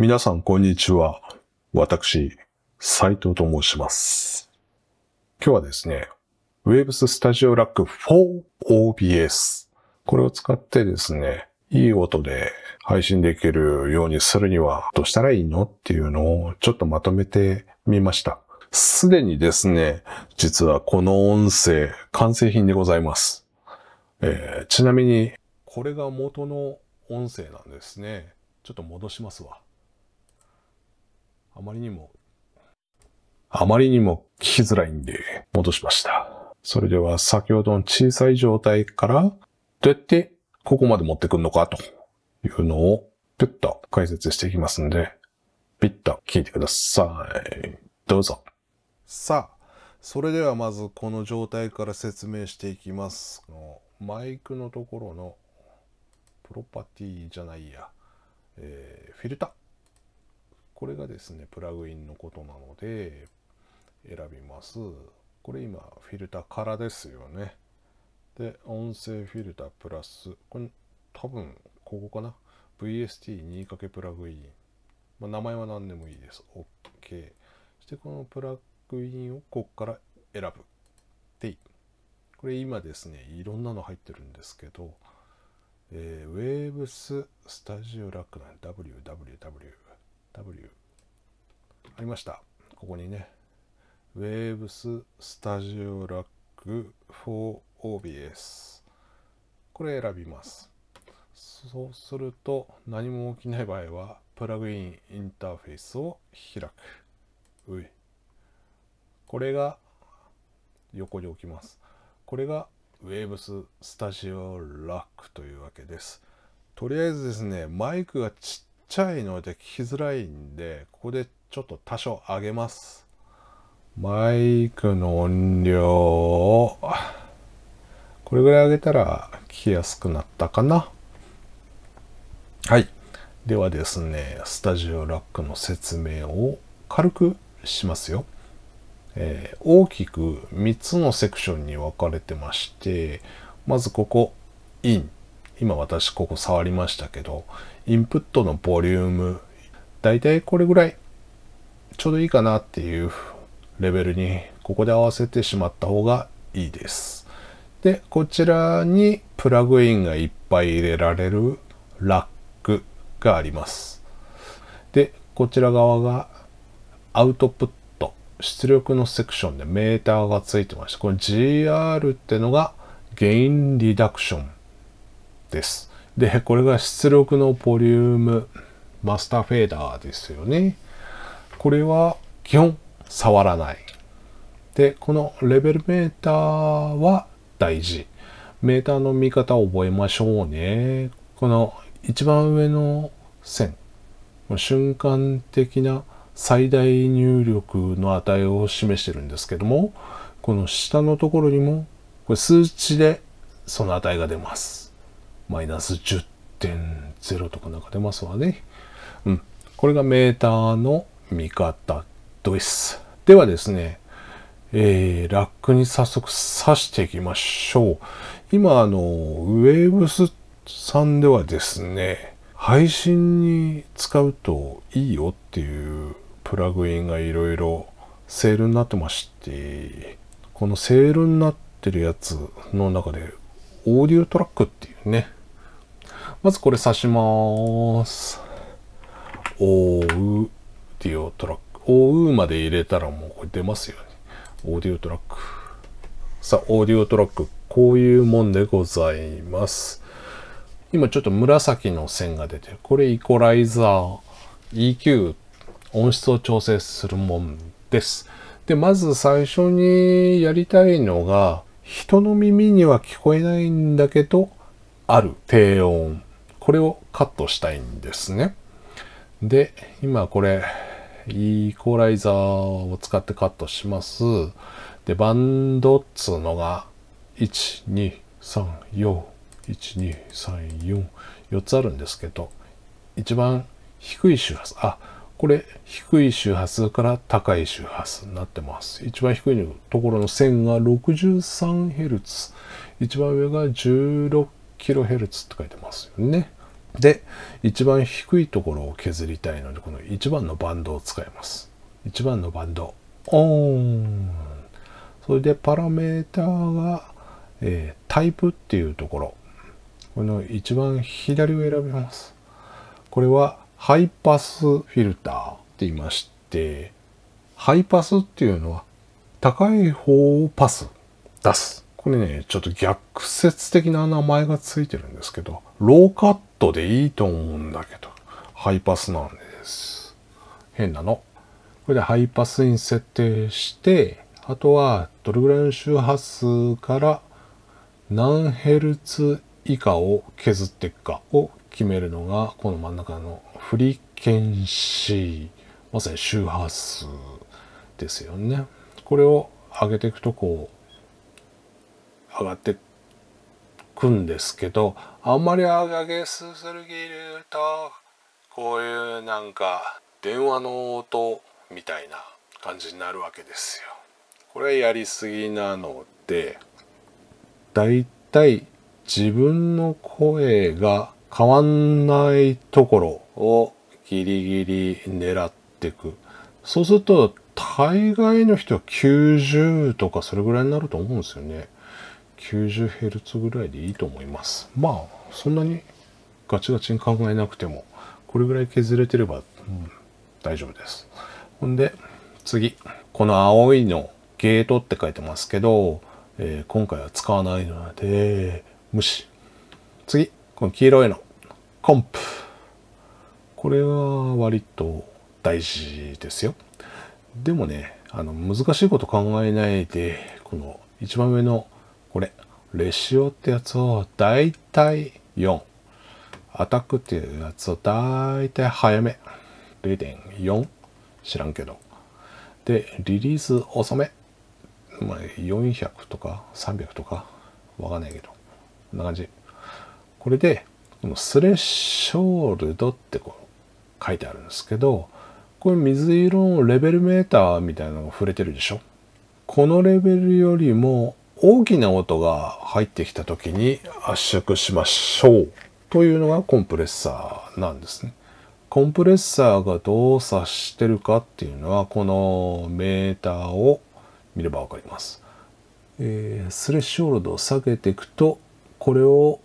皆さん、こんにちは。私、斉藤と申します。今日はですね、Waves Studio Rack 4 OBS。これを使ってですね、いい音で配信できるようにするにはどうしたらいいのっていうのをちょっとまとめてみました。すでにですね、実はこの音声完成品でございます。えー、ちなみに、これが元の音声なんですね。ちょっと戻しますわ。あまりにも、あまりにも聞きづらいんで、戻しました。それでは先ほどの小さい状態から、どうやってここまで持ってくるのかというのを、ぴゅっと解説していきますんで、ぴっと聞いてください。どうぞ。さあ、それではまずこの状態から説明していきます。マイクのところのプロパティじゃないや、えー、フィルター。これがですね、プラグインのことなので、選びます。これ今、フィルターからですよね。で、音声フィルタープラス、これ多分、ここかな。VST2× プラグイン。まあ、名前は何でもいいです。OK。そしてこのプラグインをここから選ぶ。で、これ今ですね、いろんなの入ってるんですけど、えー、Waves Studio Rack なん WWW。W ありましたここにね Waves Studio Rack for OBS これ選びますそうすると何も起きない場合はプラグインインターフェースを開くういこれが横に置きますこれが Waves Studio Rack というわけですとりあえずですねマイクがちっちゃいので聞きづらいんで、ここでちょっと多少上げます。マイクの音量を、これぐらい上げたら聞きやすくなったかな。はい。ではですね、スタジオラックの説明を軽くしますよ。えー、大きく3つのセクションに分かれてまして、まずここ、イン。今私ここ触りましたけど、インプットのボリューム、だいたいこれぐらい、ちょうどいいかなっていうレベルに、ここで合わせてしまった方がいいです。で、こちらにプラグインがいっぱい入れられるラックがあります。で、こちら側がアウトプット、出力のセクションでメーターがついてまして、この GR ってのがゲインリダクション。です。で、これが出力のボリュームマスターフェーダーですよね。これは基本触らない。で、このレベルメーターは大事。メーターの見方を覚えましょうね。この一番上の線。瞬間的な最大入力の値を示してるんですけども、この下のところにも、これ数値でその値が出ます。マイナス10.0とかなんか出ますわね。うん。これがメーターの見方です。ではですね、えー、ラックに早速挿していきましょう。今、あの、ウェーブスさんではですね、配信に使うといいよっていうプラグインがいろいろセールになってまして、このセールになってるやつの中で、オーディオトラックっていうね、まずこれ刺します。おうっていうトラック。おうまで入れたらもうこれ出ますよね。オーディオトラック。さあ、オーディオトラック。こういうもんでございます。今ちょっと紫の線が出てる。これイコライザー、EQ、音質を調整するもんです。で、まず最初にやりたいのが、人の耳には聞こえないんだけど、ある低音これをカットしたいんですねで今これイコーライザーを使ってカットしますでバンドっつうのが123412344つあるんですけど一番低い周波数あこれ低い周波数から高い周波数になってます一番低いところの線が 63Hz 一番上が16 1 k h z って書いてますよね。で、一番低いところを削りたいので、この1番のバンドを使います。1番のバンド、オン。それでパラメーターが、えー、タイプっていうところ。この一番左を選びます。これはハイパスフィルターって言いまして、ハイパスっていうのは高い方をパス出す。これね、ちょっと逆説的な名前がついてるんですけど、ローカットでいいと思うんだけど、ハイパスなんです。変なの。これでハイパスに設定して、あとはどれぐらいの周波数から何ヘルツ以下を削っていくかを決めるのが、この真ん中のフリケンシー、まさに周波数ですよね。これを上げていくとこう、上がってくんですけどあんまり上げすぎるとこういうなんか電話の音みたいな感じになるわけですよ。これやりすぎなのでだいたい自分の声が変わんないところをギリギリ狙ってく。そうすると大概の人は90とかそれぐらいになると思うんですよね。90Hz ぐらいでいいと思います。まあ、そんなにガチガチに考えなくても、これぐらい削れてれば、うん、大丈夫です。ほんで、次。この青いのゲートって書いてますけど、えー、今回は使わないので、無視。次。この黄色いの。コンプ。これは割と大事ですよ。でもね、あの、難しいこと考えないで、この一番上のこれ、レシオってやつを大体4。アタックっていうやつを大体早め。0.4。知らんけど。で、リリース遅め。まあ、400とか300とか、わかんないけど。こんな感じ。これで、このスレッショールドってこう書いてあるんですけど、これ水色のレベルメーターみたいなのが触れてるでしょこのレベルよりも大きな音が入ってきた時に圧縮しましょうというのがコンプレッサーなんですね。コンプレッサーがどうしてるかっていうのはこのメーターを見れば分かります。えスレッシュホールドを下げていくとこれを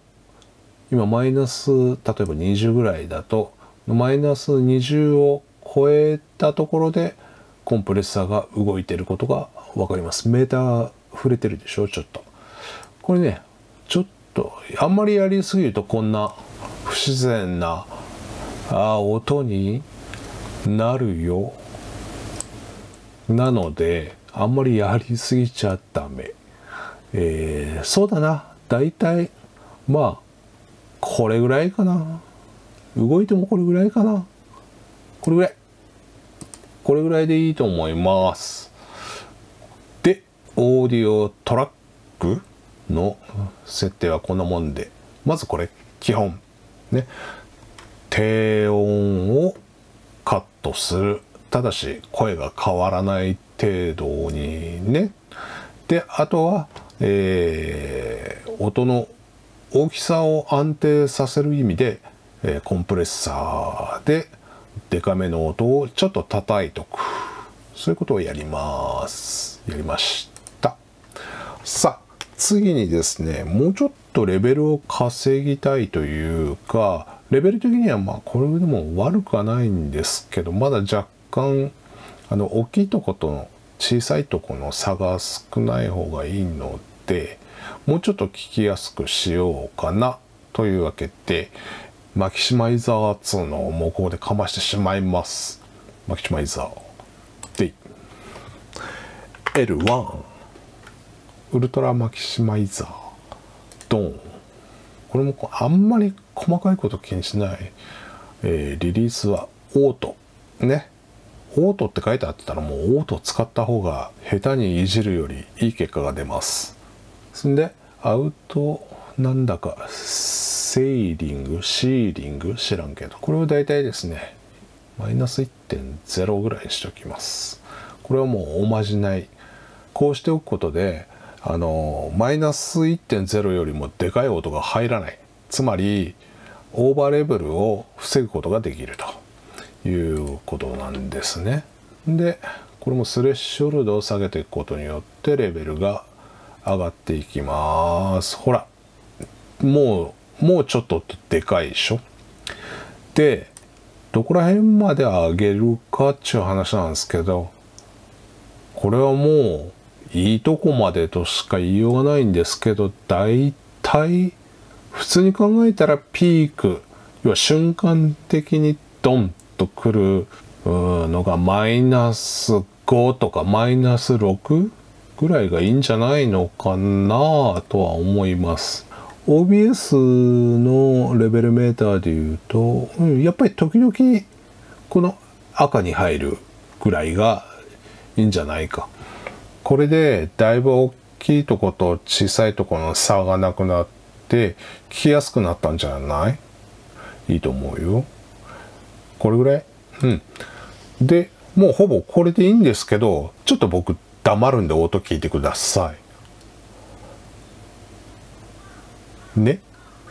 今マイナス例えば20ぐらいだとマイナス20を超えたところでコンプレッサーが動いていることが分かります。メーター触れてるでしょちょっとこれねちょっとあんまりやりすぎるとこんな不自然なあ音になるよなのであんまりやりすぎちゃダメえー、そうだな大体まあこれぐらいかな動いてもこれぐらいかなこれぐらいこれぐらいでいいと思いますオーディオトラックの設定はこんなもんで、まずこれ、基本。ね。低音をカットする。ただし、声が変わらない程度にね。で、あとは、えー、音の大きさを安定させる意味で、えー、コンプレッサーでデカめの音をちょっと叩いとく。そういうことをやります。やりました。さあ次にですねもうちょっとレベルを稼ぎたいというかレベル的にはまあこれでも悪くはないんですけどまだ若干あの大きいとことの小さいとこの差が少ない方がいいのでもうちょっと聞きやすくしようかなというわけでマキシマイザー2のもうここでかましてしまいますマキシマイザー。で L1 ウルトラマキシマイザードンこれもこあんまり細かいこと気にしない、えー、リリースはオートねオートって書いてあったらもうオート使った方が下手にいじるよりいい結果が出ますそんでアウトなんだかセーリングシーリング知らんけどこれを大体ですねマイナス1.0ぐらいにしておきますこれはもうおまじないこうしておくことであのマイナス1.0よりもでかい音が入らないつまりオーバーレベルを防ぐことができるということなんですね。でこれもスレッショルドを下げていくことによってレベルが上がっていきます。ほらもうもうちょっとでかいでしょ。でどこら辺まで上げるかっちゅう話なんですけどこれはもういいとこまでとしか言いようがないんですけど、大体、普通に考えたらピーク、要は瞬間的にドンと来るのがマイナス5とかマイナス6ぐらいがいいんじゃないのかなとは思います。OBS のレベルメーターで言うと、やっぱり時々この赤に入るぐらいがいいんじゃないか。これでだいぶ大きいとこと小さいとこの差がなくなって聞きやすくなったんじゃないいいと思うよ。これぐらいうん。で、もうほぼこれでいいんですけど、ちょっと僕黙るんで音聞いてください。ね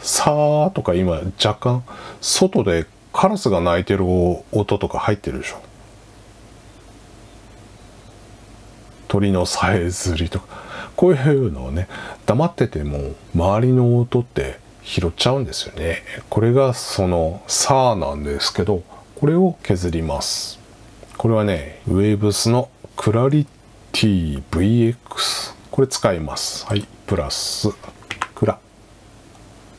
さあとか今若干外でカラスが鳴いてる音とか入ってるでしょ。鳥のさえずりとかこういうのをね黙ってても周りの音って拾っちゃうんですよねこれがそのさーなんですけどこれを削りますこれはねウェーブスのクラリティ VX これ使いますはいプラスクラ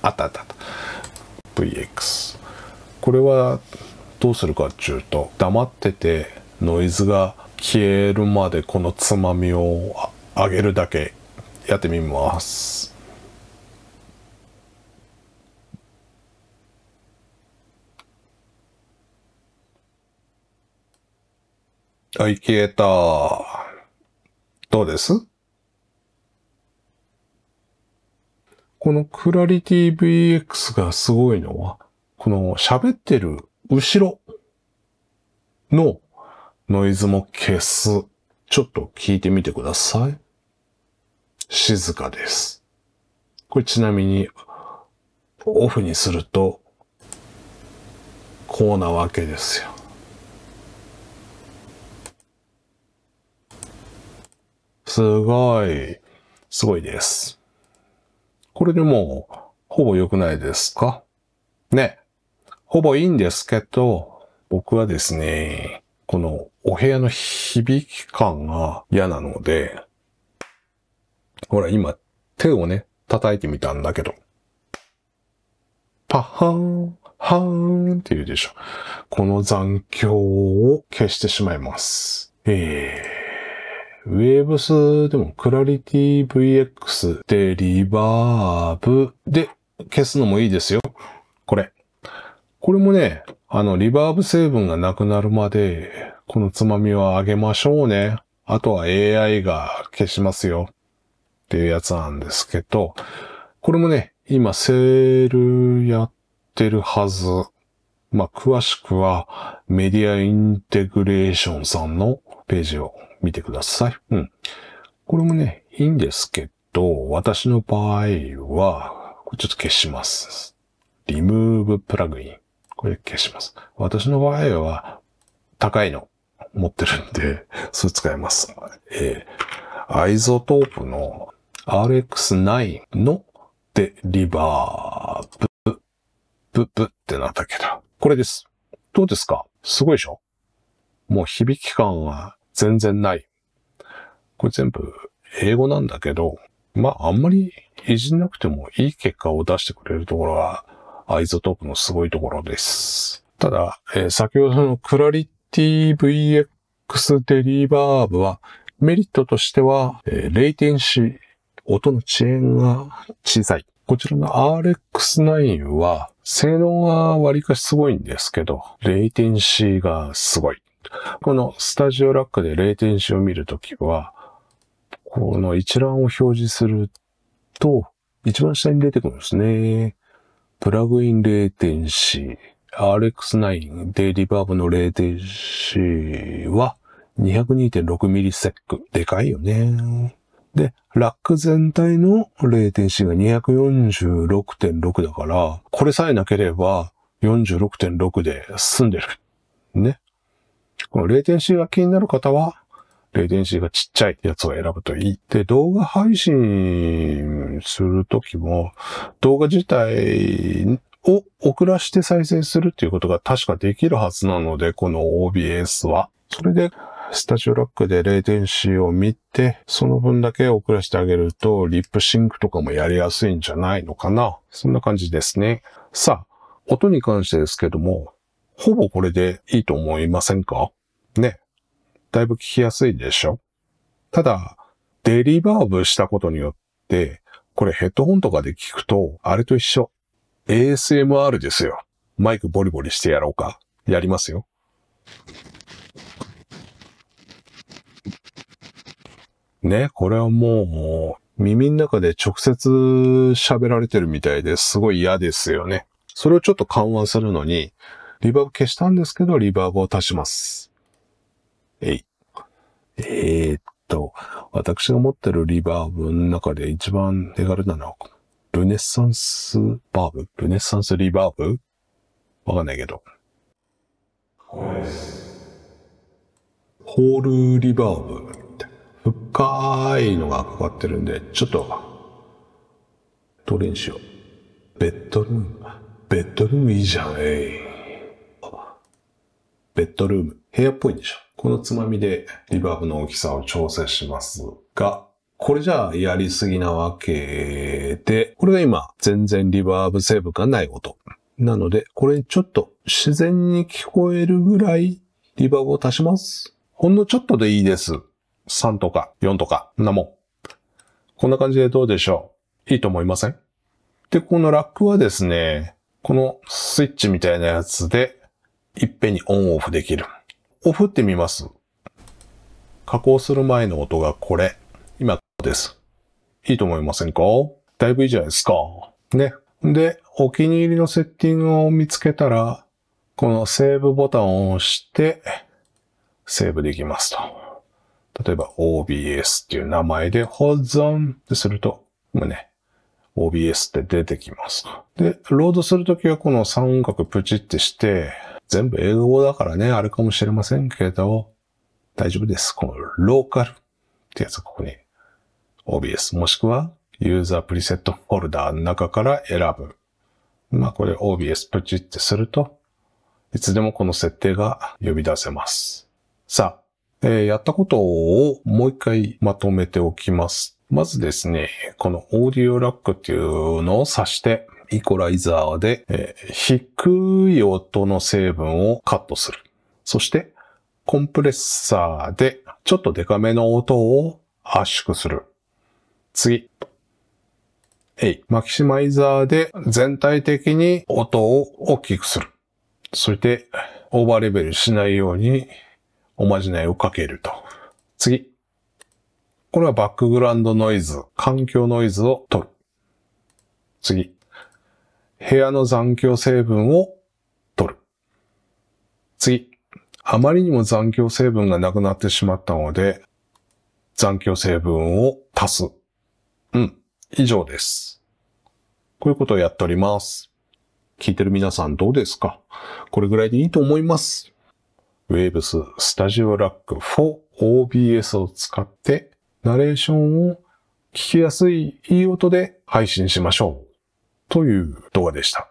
あったあったあった VX これはどうするかっていうと黙っててノイズが消えるまでこのつまみをあげるだけやってみます。はい、消えた。どうですこのクラリティ VX がすごいのは、この喋ってる後ろのノイズも消す。ちょっと聞いてみてください。静かです。これちなみに、オフにすると、こうなわけですよ。すごい。すごいです。これでもう、ほぼ良くないですかね。ほぼいいんですけど、僕はですね、このお部屋の響き感が嫌なので、ほら今手をね、叩いてみたんだけど、パハーン、ハーンって言うでしょ。この残響を消してしまいます。えー、Waves でもクラリティ VX でリバーブで消すのもいいですよ。これ。これもね、あの、リバーブ成分がなくなるまで、このつまみはあげましょうね。あとは AI が消しますよ。っていうやつなんですけど、これもね、今セールやってるはず。まあ、詳しくはメディアインテグレーションさんのページを見てください。うん。これもね、いいんですけど、私の場合は、これちょっと消します。リムーブプラグイン。これ消します。私の場合は、高いの持ってるんで、それ使います。えー、アイゾトープの RX9 のデリバーブ、ブブってなったけど、これです。どうですかすごいでしょもう響き感は全然ない。これ全部英語なんだけど、まああんまりいじんなくてもいい結果を出してくれるところはアイゾトープのすごいところです。ただ、えー、先ほどのクラリティ VX デリバーブは、メリットとしては、えー、レイテンシー、音の遅延が小さい。こちらの RX9 は、性能が割かしすごいんですけど、レイテンシーがすごい。このスタジオラックでレイテンシーを見るときは、この一覧を表示すると、一番下に出てくるんですね。プラグインレーテンシー、RX9 でリバーブのレーテンシーは 202.6ms。でかいよね。で、ラック全体のレーテンシーが246.6だから、これさえなければ46.6で済んでる。ね。このレーテンシーが気になる方は、ン電子がちっちゃいやつを選ぶといい。で、動画配信するときも、動画自体を遅らして再生するっていうことが確かできるはずなので、この OBS は。それで、スタジオラックでンシ子を見て、その分だけ遅らせてあげると、リップシンクとかもやりやすいんじゃないのかな。そんな感じですね。さあ、音に関してですけども、ほぼこれでいいと思いませんかね。だいぶ聞きやすいでしょただ、デリバーブしたことによって、これヘッドホンとかで聞くと、あれと一緒。ASMR ですよ。マイクボリボリしてやろうか。やりますよ。ね、これはもう、耳の中で直接喋られてるみたいですごい嫌ですよね。それをちょっと緩和するのに、リバーブ消したんですけど、リバーブを足します。えい。えー、っと、私が持ってるリバーブの中で一番手軽なのは、ルネッサンスバーブルネッサンスリバーブわかんないけど。ホールリバーブ深いのがかかってるんで、ちょっと、どれにしよう。ベッドルーム。ベッドルームいいじゃん、えい。ベッドルーム。部屋っぽいんでしょ。このつまみでリバーブの大きさを調整しますが、これじゃあやりすぎなわけで、これが今全然リバーブ成分がない音。なので、これちょっと自然に聞こえるぐらいリバーブを足します。ほんのちょっとでいいです。3とか4とか、なもん。こんな感じでどうでしょういいと思いませんで、このラックはですね、このスイッチみたいなやつで、いっぺんにオンオフできる。を振ってみます。加工する前の音がこれ。今です。いいと思いませんかだいぶいいじゃないですか。ね。で、お気に入りのセッティングを見つけたら、このセーブボタンを押して、セーブできますと。例えば OBS っていう名前で保存すると、もうね、OBS って出てきます。で、ロードするときはこの三角プチってして、全部英語だからね、あれかもしれませんけど、大丈夫です。このローカルってやつここに OBS もしくはユーザープリセットフォルダーの中から選ぶ。まあこれ OBS プチってすると、いつでもこの設定が呼び出せます。さあ、えー、やったことをもう一回まとめておきます。まずですね、このオーディオラックっていうのを挿して、イコライザーで、えー、低い音の成分をカットする。そして、コンプレッサーでちょっとデカめの音を圧縮する。次。えい。マキシマイザーで全体的に音を大きくする。そして、オーバーレベルしないようにおまじないをかけると。次。これはバックグラウンドノイズ、環境ノイズを取る。次。部屋の残響成分を取る。次。あまりにも残響成分がなくなってしまったので、残響成分を足す。うん。以上です。こういうことをやっております。聞いてる皆さんどうですかこれぐらいでいいと思います。Waves Studio Rack for OBS を使って、ナレーションを聞きやすいいい音で配信しましょう。という動画でした。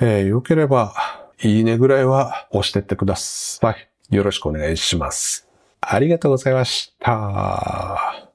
えー、良ければ、いいねぐらいは押してってください。よろしくお願いします。ありがとうございました。